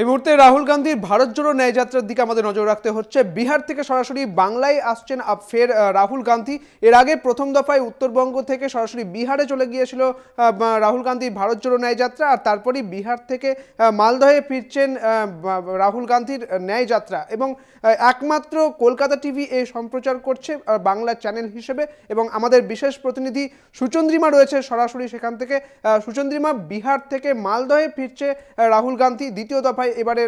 এই মুহূর্তে রাহুল গান্ধীর ভারত জোড়ো ন্যায়যাত্রার দিকে আমাদের নজর রাখতে হচ্ছে বিহার থেকে সরাসরি বাংলায় আসছেন ফের রাহুল গান্ধী এর আগে প্রথম দফায় উত্তরবঙ্গ থেকে সরাসরি বিহারে চলে গিয়েছিল রাহুল গান্ধী ভারত জোড়ো ন্যায়যাত্রা আর তারপরই বিহার থেকে মালদহে ফিরছেন রাহুল গান্ধীর ন্যায়যাত্রা এবং একমাত্র কলকাতা টিভি এ সম্প্রচার করছে বাংলা চ্যানেল হিসেবে এবং আমাদের বিশেষ প্রতিনিধি সুচন্দ্রিমা রয়েছে সরাসরি সেখান থেকে সুচন্দ্রিমা বিহার থেকে মালদহে ফিরছে রাহুল গান্ধী দ্বিতীয় দফায় দফায় এবারে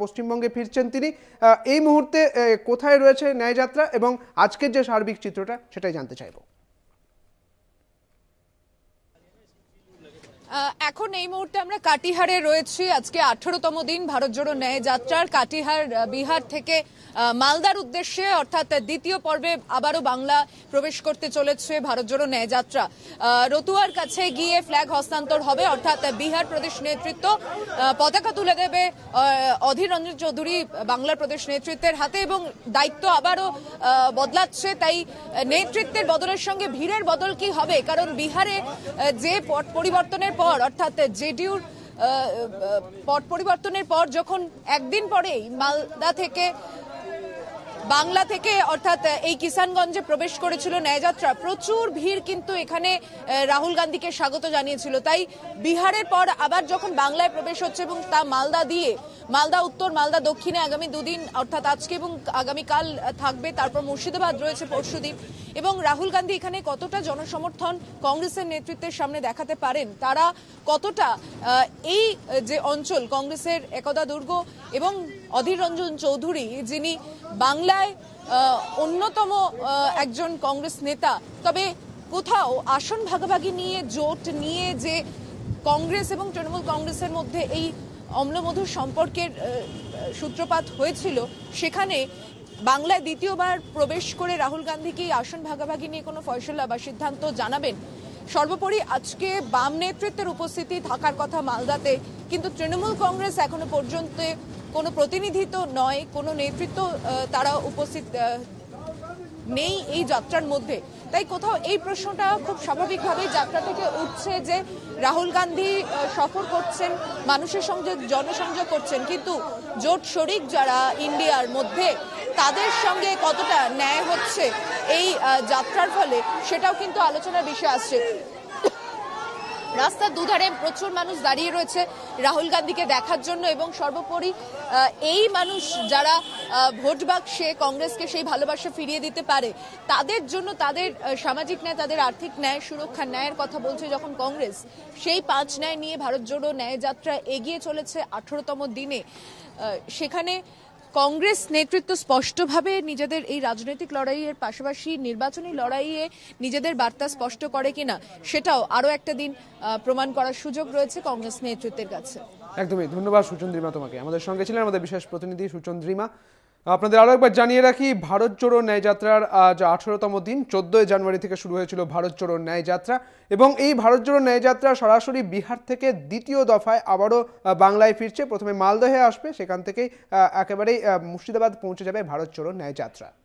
পশ্চিমবঙ্গে ফিরছেন তিনি এই মুহূর্তে কোথায় রয়েছে ন্যায়যাত্রা এবং আজকের যে সার্বিক চিত্রটা সেটাই জানতে চাইবো এখন এই মুহূর্তে আমরা কাটিহারে রয়েছি আজকে আঠারোতম দিন ভারত জোড়ো ন্যায় যাত্রার কাটিহার বিহার থেকে মালদার উদ্দেশ্যে অর্থাৎ দ্বিতীয় পর্বে আবারও বাংলা প্রবেশ করতে চলেছে ভারত জোড়ো ন্যায় যাত্রা রতুয়ার কাছে গিয়ে ফ্ল্যাগ হস্তান্তর হবে অর্থাৎ বিহার প্রদেশ নেতৃত্ব পতাকা তুলে দেবে অধীর রঞ্জন চৌধুরী বাংলার প্রদেশ নেতৃত্বের হাতে এবং দায়িত্ব আবারও বদলাচ্ছে তাই নেতৃত্বের বদলের সঙ্গে ভিড়ের বদল কি হবে কারণ বিহারে যে পট পরিবর্তনের পর অর্থাৎ জেডিউর পট পরিবর্তনের পর যখন একদিন পরেই মালদা থেকে বাংলা থেকে অর্থাৎ এই কিষানগঞ্জে প্রবেশ করেছিল ন্যায়যাত্রা প্রচুর ভিড় কিন্তু এখানে রাহুল গান্ধীকে স্বাগত জানিয়েছিল তাই বিহারের পর আবার যখন বাংলায় প্রবেশ হচ্ছে এবং তা মালদা দিয়ে মালদা উত্তর মালদা দক্ষিণে আগামী দুদিন অর্থাৎ আজকে এবং আগামীকাল থাকবে তারপর মুর্শিদাবাদ রয়েছে পরশুদিন এবং রাহুল গান্ধী এখানে কতটা জনসমর্থন কংগ্রেসের নেতৃত্বের সামনে দেখাতে পারেন তারা কতটা এই যে অঞ্চল কংগ্রেসের একদা দুর্গ এবং অধীর রঞ্জন চৌধুরী যিনি বাংলা বাংলায় অন্যতম একজন কংগ্রেস নেতা তবে কোথাও আসন ভাগাভাগি নিয়ে জোট নিয়ে যে কংগ্রেস এবং তৃণমূল কংগ্রেসের মধ্যে এই অম্লমধুর সম্পর্কের সূত্রপাত হয়েছিল সেখানে বাংলায় দ্বিতীয়বার প্রবেশ করে রাহুল গান্ধীকে আসন ভাগাভাগি নিয়ে কোনো ফয়সলা বা সিদ্ধান্ত জানাবেন সর্বোপরি আজকে বাম নেতৃত্বের উপস্থিতি থাকার কথা মালদাতে কিন্তু তৃণমূল কংগ্রেস এখনো পর্যন্ত কোনো প্রতিনিধিত্ব নয় কোনো নেতৃত্ব তারা উপস্থিত নেই এই যাত্রার মধ্যে তাই কোথাও এই প্রশ্নটা খুব স্বাভাবিকভাবেই যাত্রা থেকে উঠছে যে রাহুল গান্ধী সফর করছেন মানুষের সঙ্গে জনসংযোগ করছেন কিন্তু জোট শরিক যারা ইন্ডিয়ার মধ্যে তাদের সঙ্গে কতটা ন্যায় হচ্ছে এই যাত্রার ফলে সেটাও কিন্তু আলোচনার বিষয় আসছে রাস্তার দুধারে প্রচুর মানুষ দাঁড়িয়ে রয়েছে রাহুল গান্ধীকে দেখার জন্য এবং সর্বোপরি এই মানুষ যারা ভোট বাক্সে কংগ্রেসকে সেই ভালোবাসা ফিরিয়ে দিতে পারে তাদের জন্য তাদের সামাজিক ন্যায় তাদের আর্থিক ন্যায় সুরক্ষা ন্যায়ের কথা বলছে যখন কংগ্রেস সেই পাঁচ ন্যায় নিয়ে ভারত জোড়ো ন্যায় যাত্রা এগিয়ে চলেছে আঠেরোতম দিনে সেখানে কংগ্রেস নেতৃত্ব স্পষ্টভাবে নিজেদের এই রাজনৈতিক লড়াইয়ের পাশাপাশি নির্বাচনী লড়াইয়ে নিজেদের বার্তা স্পষ্ট করে কিনা সেটাও আরও একটা দিন প্রমাণ করার সুযোগ রয়েছে কংগ্রেস নেতৃত্বের কাছে একদমই ধন্যবাদ সুচন্দ্রিমা তোমাকে আমাদের সঙ্গে ছিলেন আমাদের বিশেষ প্রতিনিধি সুচন্দ্রিমা আপনাদের আরও একবার জানিয়ে রাখি ভারত জোড়ো ন্যায়যাত্রার আজ আঠেরোতম দিন চোদ্দোই জানুয়ারি থেকে শুরু হয়েছিল ভারত জোড়ো ন্যায়যাত্রা এবং এই ভারত জোড়ো ন্যায়যাত্রা সরাসরি বিহার থেকে দ্বিতীয় দফায় আবারও বাংলায় ফিরছে প্রথমে মালদহে আসবে সেখান থেকেই একেবারেই মুর্শিদাবাদ পৌঁছে যাবে ভারত জোড়ো ন্যায়যাত্রা